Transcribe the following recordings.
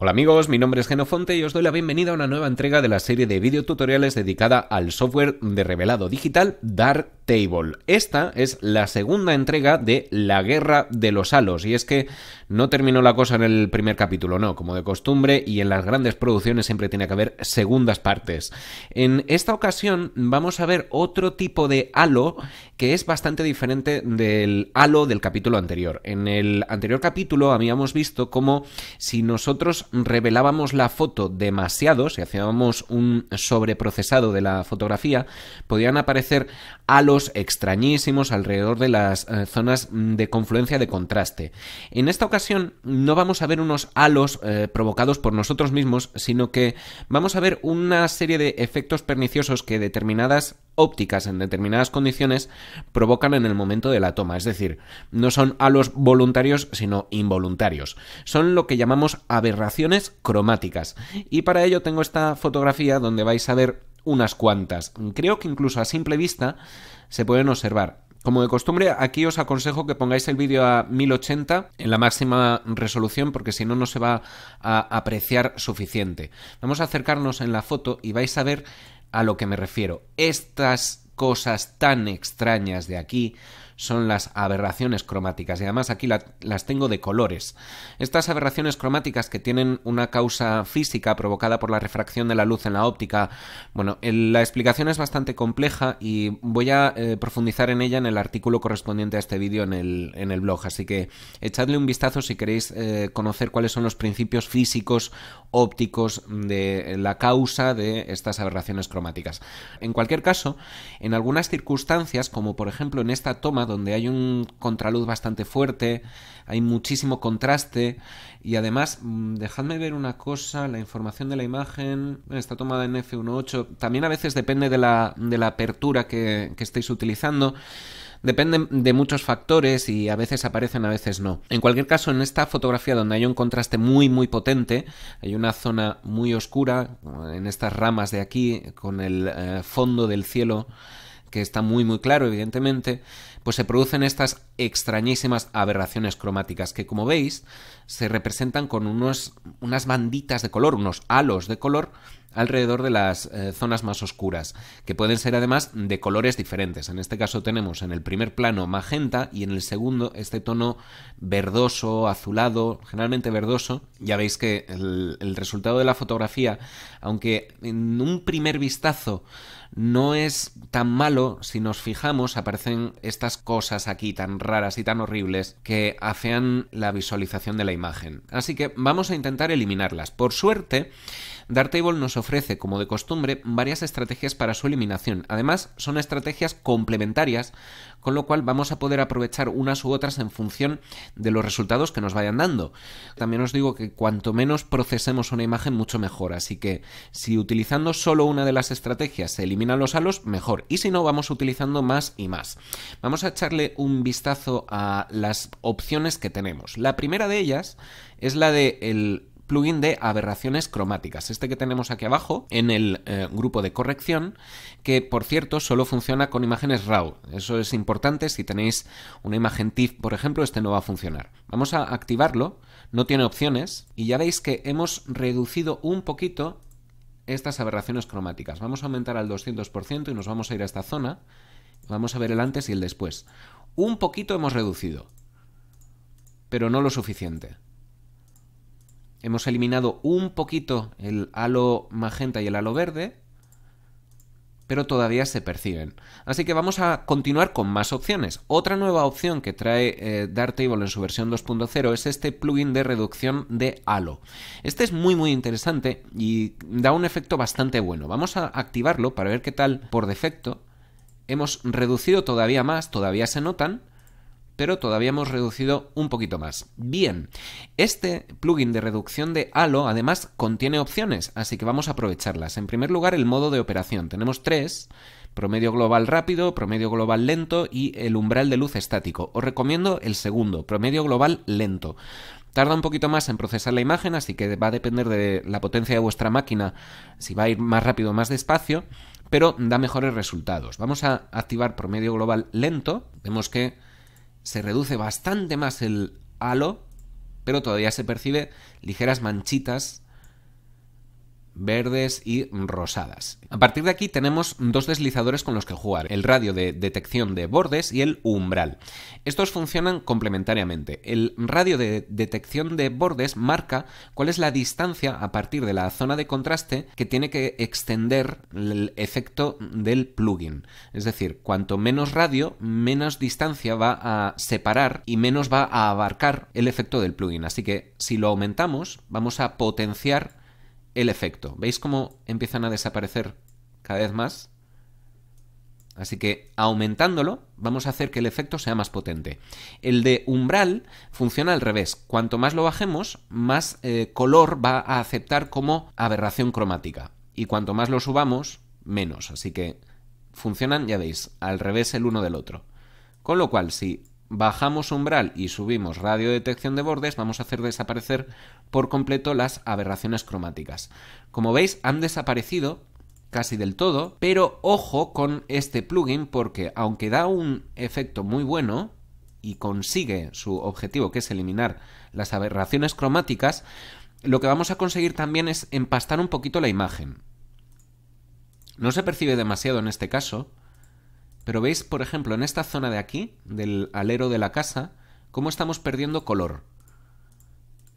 Hola amigos, mi nombre es Genofonte y os doy la bienvenida a una nueva entrega de la serie de videotutoriales dedicada al software de revelado digital Dark esta es la segunda entrega de La Guerra de los Halos, y es que no terminó la cosa en el primer capítulo, no, como de costumbre, y en las grandes producciones siempre tiene que haber segundas partes. En esta ocasión vamos a ver otro tipo de halo que es bastante diferente del halo del capítulo anterior. En el anterior capítulo habíamos visto cómo si nosotros revelábamos la foto demasiado, si hacíamos un sobreprocesado de la fotografía, podían aparecer halos extrañísimos alrededor de las eh, zonas mm, de confluencia de contraste. En esta ocasión no vamos a ver unos halos eh, provocados por nosotros mismos, sino que vamos a ver una serie de efectos perniciosos que determinadas ópticas en determinadas condiciones provocan en el momento de la toma, es decir, no son halos voluntarios sino involuntarios. Son lo que llamamos aberraciones cromáticas y para ello tengo esta fotografía donde vais a ver unas cuantas. Creo que incluso a simple vista se pueden observar. Como de costumbre, aquí os aconsejo que pongáis el vídeo a 1080 en la máxima resolución porque si no, no se va a apreciar suficiente. Vamos a acercarnos en la foto y vais a ver a lo que me refiero. Estas cosas tan extrañas de aquí son las aberraciones cromáticas. Y además aquí las tengo de colores. Estas aberraciones cromáticas que tienen una causa física provocada por la refracción de la luz en la óptica, bueno, la explicación es bastante compleja y voy a eh, profundizar en ella en el artículo correspondiente a este vídeo en el, blog. Así que echadle un vistazo si queréis eh, conocer cuáles son los principios físicos, ópticos de la causa de estas aberraciones cromáticas. En cualquier caso, en algunas circunstancias, como por ejemplo en esta toma donde hay un contraluz bastante fuerte, hay muchísimo contraste y además, mm, dejadme ver una cosa, la información de la imagen está tomada en F1.8, también a veces depende de la, apertura que, estéis utilizando depende de muchos factores y a veces aparecen, a veces no. En cualquier caso, en esta fotografía donde hay un contraste muy, muy potente, hay una zona muy oscura, en estas ramas de aquí, con el eh, fondo del cielo que está muy muy claro evidentemente pues se producen estas extrañísimas aberraciones cromáticas que, como veis, se representan con unos, unas banditas de color, unos halos de color alrededor de las eh, zonas más oscuras, que pueden ser además de colores diferentes. En este caso tenemos en el primer plano magenta y en el segundo este tono verdoso, azulado, generalmente verdoso. Ya veis que el resultado de la fotografía, aunque en un primer vistazo no es tan malo si nos fijamos, aparecen estas cosas aquí tan raras y tan horribles que afean la visualización de la imagen. Así que vamos a intentar eliminarlas. Por suerte, Dartable nos ofrece, como de costumbre, varias estrategias para su eliminación. Además, son estrategias complementarias, con lo cual vamos a poder aprovechar unas u otras en función de los resultados que nos vayan dando. También os digo que cuanto menos procesemos una imagen, mucho mejor. Así que si utilizando solo una de las estrategias se eliminan los halos, mejor. Y si no, vamos utilizando más y más. Vamos a echarle un vistazo a las opciones que tenemos. La primera de ellas es la de el plugin de aberraciones cromáticas. Este que tenemos aquí abajo en el eh, grupo de corrección, que por cierto solo funciona con imágenes RAW. Eso es importante. Si tenéis una imagen TIFF, por ejemplo, este no va a funcionar. Vamos a activarlo. No tiene opciones. Y ya veis que hemos reducido un poquito estas aberraciones cromáticas. Vamos a aumentar al 200% y nos vamos a ir a esta zona. Vamos a ver el antes y el después. Un poquito hemos reducido, pero no lo suficiente hemos eliminado un poquito el halo magenta y el halo verde, pero todavía se perciben. Así que vamos a continuar con más opciones. Otra nueva opción que trae eh, Darktable en su versión 2.0 es este plugin de reducción de halo. Este es muy muy interesante y da un efecto bastante bueno. Vamos a activarlo para ver qué tal por defecto. Hemos reducido todavía más, todavía se notan, pero todavía hemos reducido un poquito más. Bien, este plugin de reducción de halo además contiene opciones, así que vamos a aprovecharlas. En primer lugar, el modo de operación. Tenemos tres, promedio global rápido, promedio global lento y el umbral de luz estático. Os recomiendo el segundo, promedio global lento. Tarda un poquito más en procesar la imagen, así que va a depender de la potencia de vuestra máquina, si va a ir más rápido o más despacio, pero da mejores resultados. Vamos a activar promedio global lento. Vemos que se reduce bastante más el halo, pero todavía se percibe ligeras manchitas verdes y rosadas. A partir de aquí tenemos dos deslizadores con los que jugar, el radio de detección de bordes y el umbral. Estos funcionan complementariamente. El radio de detección de bordes marca cuál es la distancia a partir de la zona de contraste que tiene que extender el efecto del plugin. Es decir, cuanto menos radio, menos distancia va a separar y menos va a abarcar el efecto del plugin. Así que si lo aumentamos, vamos a potenciar el efecto. ¿Veis cómo empiezan a desaparecer cada vez más? Así que aumentándolo vamos a hacer que el efecto sea más potente. El de umbral funciona al revés. Cuanto más lo bajemos, más eh, color va a aceptar como aberración cromática. Y cuanto más lo subamos, menos. Así que funcionan, ya veis, al revés el uno del otro. Con lo cual, si bajamos umbral y subimos radio detección de bordes, vamos a hacer desaparecer por completo las aberraciones cromáticas. Como veis, han desaparecido casi del todo, pero ojo con este plugin porque aunque da un efecto muy bueno y consigue su objetivo que es eliminar las aberraciones cromáticas, lo que vamos a conseguir también es empastar un poquito la imagen. No se percibe demasiado en este caso, pero veis, por ejemplo, en esta zona de aquí, del alero de la casa, cómo estamos perdiendo color.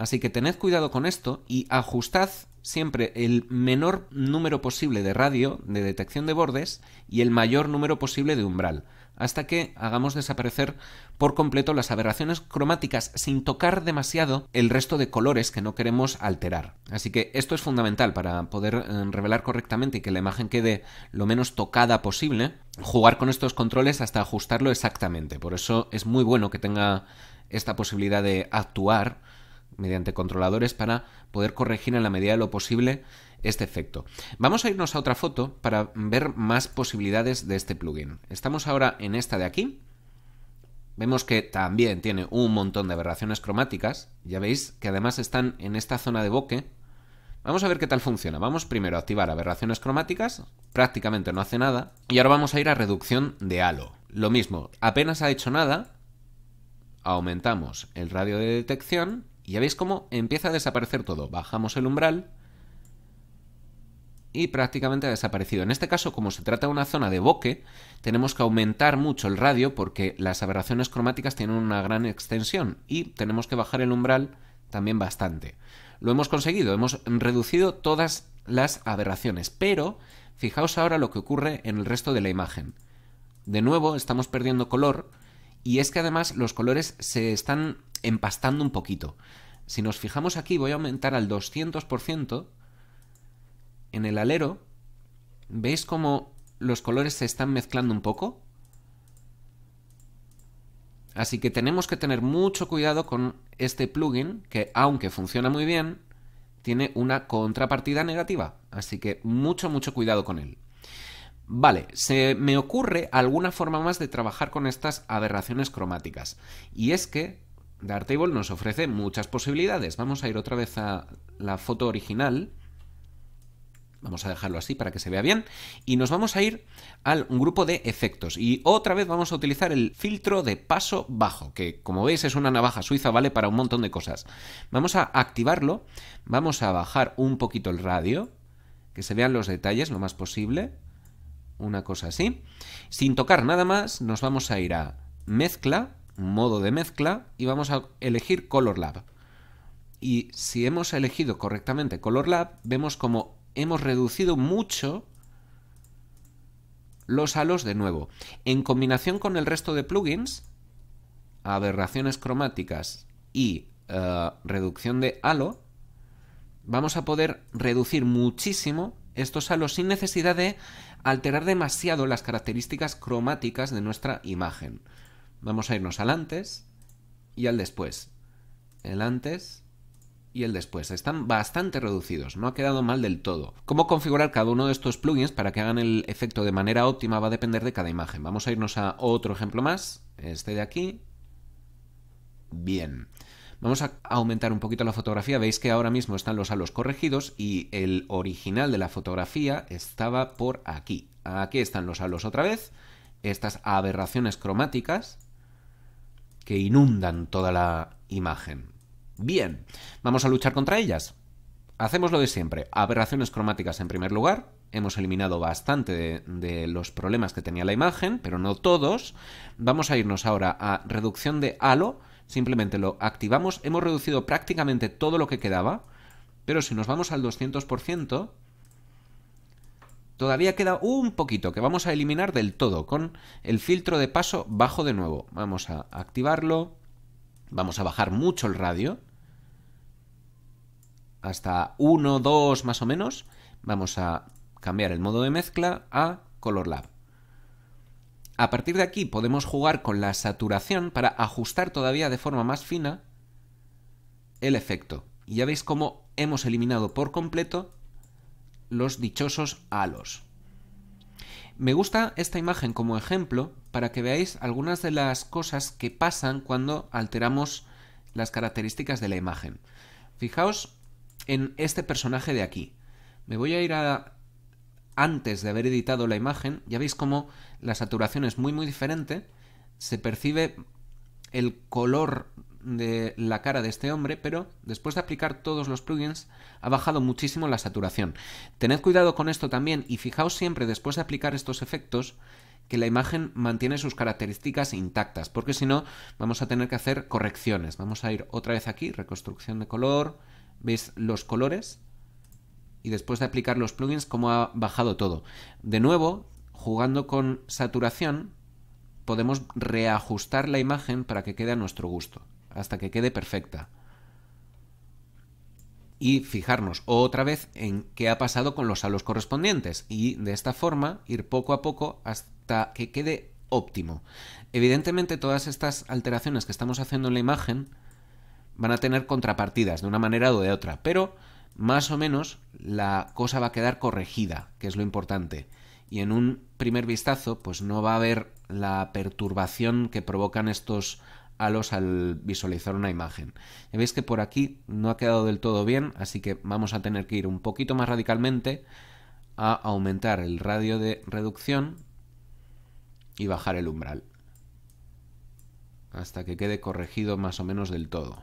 Así que tened cuidado con esto y ajustad siempre el menor número posible de radio de detección de bordes y el mayor número posible de umbral, hasta que hagamos desaparecer por completo las aberraciones cromáticas sin tocar demasiado el resto de colores que no queremos alterar. Así que esto es fundamental para poder eh, revelar correctamente y que la imagen quede lo menos tocada posible, jugar con estos controles hasta ajustarlo exactamente. Por eso es muy bueno que tenga esta posibilidad de actuar mediante controladores para poder corregir en la medida de lo posible este efecto. Vamos a irnos a otra foto para ver más posibilidades de este plugin. Estamos ahora en esta de aquí. Vemos que también tiene un montón de aberraciones cromáticas. Ya veis que además están en esta zona de boque Vamos a ver qué tal funciona. Vamos primero a activar aberraciones cromáticas, prácticamente no hace nada. Y ahora vamos a ir a reducción de halo. Lo mismo, apenas ha hecho nada. Aumentamos el radio de detección y ya veis cómo empieza a desaparecer todo. Bajamos el umbral y prácticamente ha desaparecido. En este caso, como se trata de una zona de boque, tenemos que aumentar mucho el radio porque las aberraciones cromáticas tienen una gran extensión y tenemos que bajar el umbral también bastante. Lo hemos conseguido, hemos reducido todas las aberraciones, pero fijaos ahora lo que ocurre en el resto de la imagen. De nuevo estamos perdiendo color y es que además los colores se están empastando un poquito. Si nos fijamos aquí, voy a aumentar al 200%. En el alero, ¿veis cómo los colores se están mezclando un poco? Así que tenemos que tener mucho cuidado con este plugin, que aunque funciona muy bien, tiene una contrapartida negativa. Así que mucho, mucho cuidado con él. Vale, se me ocurre alguna forma más de trabajar con estas aberraciones cromáticas. Y es que Darktable nos ofrece muchas posibilidades. Vamos a ir otra vez a la foto original. Vamos a dejarlo así para que se vea bien. Y nos vamos a ir al grupo de efectos. Y otra vez vamos a utilizar el filtro de paso bajo, que como veis es una navaja suiza, vale para un montón de cosas. Vamos a activarlo. Vamos a bajar un poquito el radio, que se vean los detalles lo más posible. Una cosa así. Sin tocar nada más, nos vamos a ir a mezcla modo de mezcla y vamos a elegir Color Lab. Y si hemos elegido correctamente Color Lab, vemos como hemos reducido mucho los halos de nuevo. En combinación con el resto de plugins, aberraciones cromáticas y eh, reducción de halo, vamos a poder reducir muchísimo estos halos sin necesidad de alterar demasiado las características cromáticas de nuestra imagen. Vamos a irnos al antes y al después. El antes y el después. Están bastante reducidos, no ha quedado mal del todo. Cómo configurar cada uno de estos plugins para que hagan el efecto de manera óptima va a depender de cada imagen. Vamos a irnos a otro ejemplo más, este de aquí. Bien. Vamos a aumentar un poquito la fotografía. Veis que ahora mismo están los halos corregidos y el original de la fotografía estaba por aquí. Aquí están los halos otra vez. Estas aberraciones cromáticas que inundan toda la imagen. Bien, ¿vamos a luchar contra ellas? Hacemos lo de siempre, aberraciones cromáticas en primer lugar, hemos eliminado bastante de, los problemas que tenía la imagen, pero no todos. Vamos a irnos ahora a reducción de halo, simplemente lo activamos, hemos reducido prácticamente todo lo que quedaba, pero si nos vamos al 200%, Todavía queda un poquito que vamos a eliminar del todo con el filtro de paso bajo de nuevo. Vamos a activarlo. Vamos a bajar mucho el radio. Hasta 1, 2 más o menos. Vamos a cambiar el modo de mezcla a Color Lab. A partir de aquí podemos jugar con la saturación para ajustar todavía de forma más fina el efecto. Y ya veis cómo hemos eliminado por completo los dichosos halos. Me gusta esta imagen como ejemplo para que veáis algunas de las cosas que pasan cuando alteramos las características de la imagen. Fijaos en este personaje de aquí. Me voy a ir a antes de haber editado la imagen, ya veis cómo la saturación es muy muy diferente, se percibe el color de la cara de este hombre, pero después de aplicar todos los plugins ha bajado muchísimo la saturación. Tened cuidado con esto también y fijaos siempre después de aplicar estos efectos que la imagen mantiene sus características intactas, porque si no vamos a tener que hacer correcciones. Vamos a ir otra vez aquí, reconstrucción de color, veis los colores y después de aplicar los plugins como ha bajado todo. De nuevo, jugando con saturación, podemos reajustar la imagen para que quede a nuestro gusto hasta que quede perfecta. Y fijarnos otra vez en qué ha pasado con los halos correspondientes y de esta forma ir poco a poco hasta que quede óptimo. Evidentemente todas estas alteraciones que estamos haciendo en la imagen van a tener contrapartidas de una manera o de otra, pero más o menos la cosa va a quedar corregida, que es lo importante. Y en un primer vistazo, pues no va a haber la perturbación que provocan estos al visualizar una imagen. veis que por aquí no ha quedado del todo bien, así que vamos a tener que ir un poquito más radicalmente a aumentar el radio de reducción y bajar el umbral hasta que quede corregido más o menos del todo.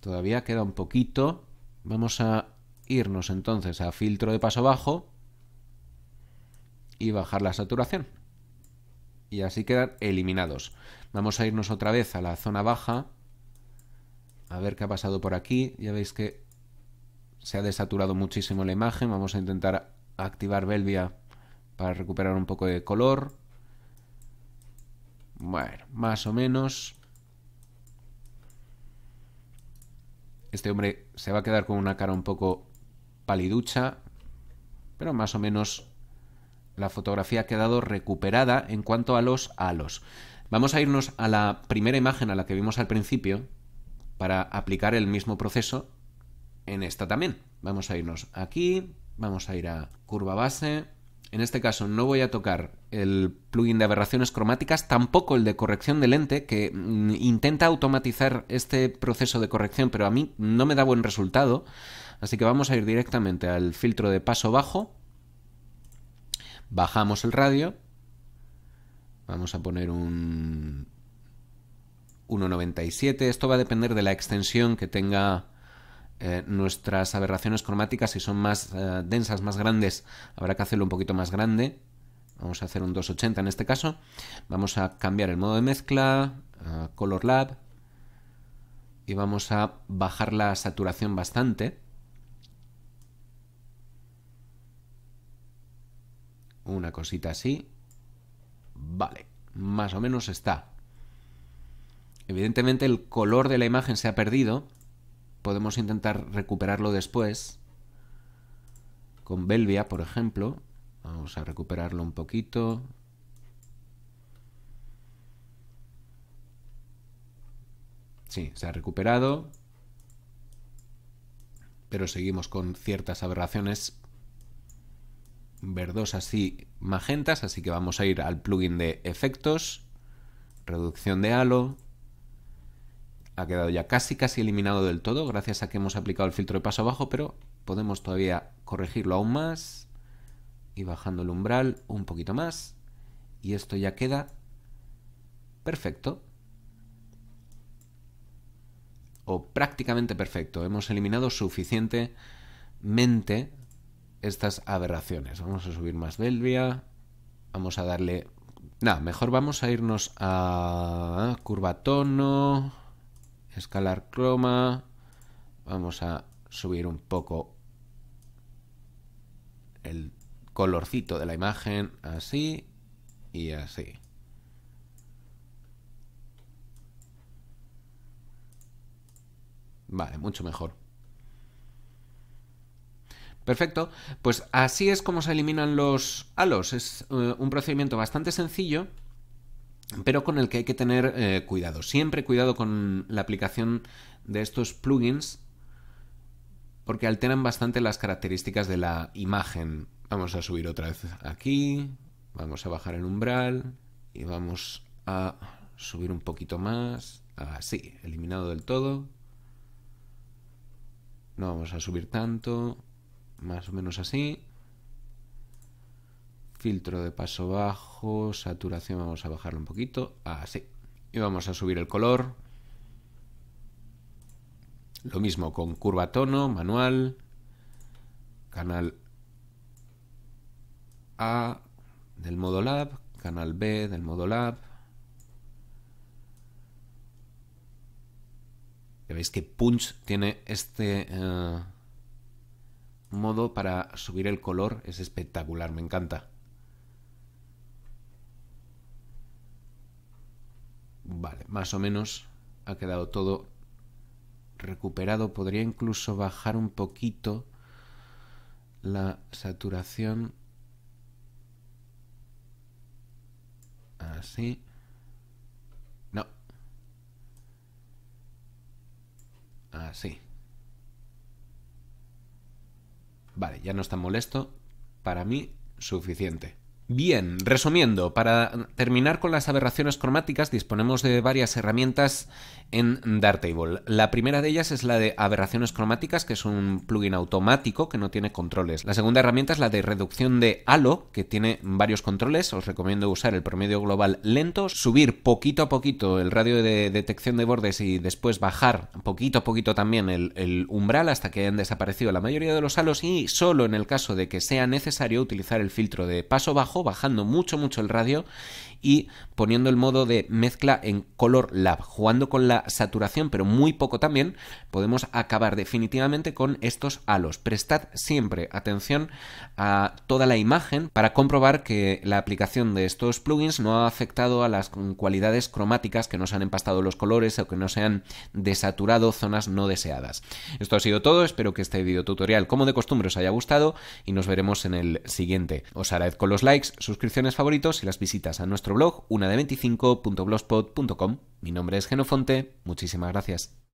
Todavía queda un poquito. Vamos a irnos entonces a filtro de paso bajo y bajar la saturación y así quedan eliminados. Vamos a irnos otra vez a la zona baja. A ver qué ha pasado por aquí. Ya veis que se ha desaturado muchísimo la imagen. Vamos a intentar activar Belvia para recuperar un poco de color. Bueno, más o menos. Este hombre se va a quedar con una cara un poco paliducha, pero más o menos la fotografía ha quedado recuperada en cuanto a los halos. Vamos a irnos a la primera imagen a la que vimos al principio para aplicar el mismo proceso en esta también. Vamos a irnos aquí, vamos a ir a curva base. En este caso no voy a tocar el plugin de aberraciones cromáticas, tampoco el de corrección de lente, que mm, intenta automatizar este proceso de corrección, pero a mí no me da buen resultado. Así que vamos a ir directamente al filtro de paso bajo Bajamos el radio. Vamos a poner un 1.97. Esto va a depender de la extensión que tenga eh, nuestras aberraciones cromáticas. Si son más eh, densas, más grandes, habrá que hacerlo un poquito más grande. Vamos a hacer un 280 en este caso. Vamos a cambiar el modo de mezcla, eh, Color Lab. Y vamos a bajar la saturación bastante. una cosita así. Vale, más o menos está. Evidentemente el color de la imagen se ha perdido. Podemos intentar recuperarlo después. Con Belvia, por ejemplo. Vamos a recuperarlo un poquito. Sí, se ha recuperado. Pero seguimos con ciertas aberraciones verdosas así magentas, así que vamos a ir al plugin de efectos, reducción de halo, ha quedado ya casi casi eliminado del todo gracias a que hemos aplicado el filtro de paso abajo, pero podemos todavía corregirlo aún más y bajando el umbral un poquito más y esto ya queda perfecto o prácticamente perfecto. Hemos eliminado suficientemente estas aberraciones. Vamos a subir más Delvia. Vamos a darle... Nada, mejor vamos a irnos a curvatono, escalar croma. Vamos a subir un poco el colorcito de la imagen así y así. Vale, mucho mejor. Perfecto. Pues así es como se eliminan los halos. Es eh, un procedimiento bastante sencillo, pero con el que hay que tener eh, cuidado. Siempre cuidado con la aplicación de estos plugins porque alteran bastante las características de la imagen. Vamos a subir otra vez aquí, vamos a bajar el umbral y vamos a subir un poquito más. Así, eliminado del todo. No vamos a subir tanto más o menos así. Filtro de paso bajo, saturación vamos a bajarlo un poquito, así. Y vamos a subir el color. Lo mismo con curva tono, manual, canal A del modo lab, canal B del modo lab. Ya veis que Punch tiene este... Eh, modo para subir el color es espectacular, me encanta. Vale, más o menos ha quedado todo recuperado. Podría incluso bajar un poquito la saturación. Así. No. Así. Vale, ya no está molesto. Para mí, suficiente. Bien, resumiendo, para terminar con las aberraciones cromáticas disponemos de varias herramientas en Dartable. La primera de ellas es la de aberraciones cromáticas, que es un plugin automático que no tiene controles. La segunda herramienta es la de reducción de halo, que tiene varios controles. Os recomiendo usar el promedio global lento, subir poquito a poquito el radio de detección de bordes y después bajar poquito a poquito también el, el umbral hasta que hayan desaparecido la mayoría de los halos y solo en el caso de que sea necesario utilizar el filtro de paso bajo bajando mucho, mucho el radio y poniendo el modo de mezcla en Color Lab, jugando con la saturación, pero muy poco también, podemos acabar definitivamente con estos halos. Prestad siempre atención a toda la imagen para comprobar que la aplicación de estos plugins no ha afectado a las cualidades cromáticas que nos han empastado los colores o que no se han desaturado zonas no deseadas. Esto ha sido todo, espero que este video tutorial, como de costumbre, os haya gustado y nos veremos en el siguiente. Os agradezco los likes, suscripciones favoritos y las visitas a nuestro blog, una de 25.blogspot.com. Mi nombre es Genofonte, muchísimas gracias.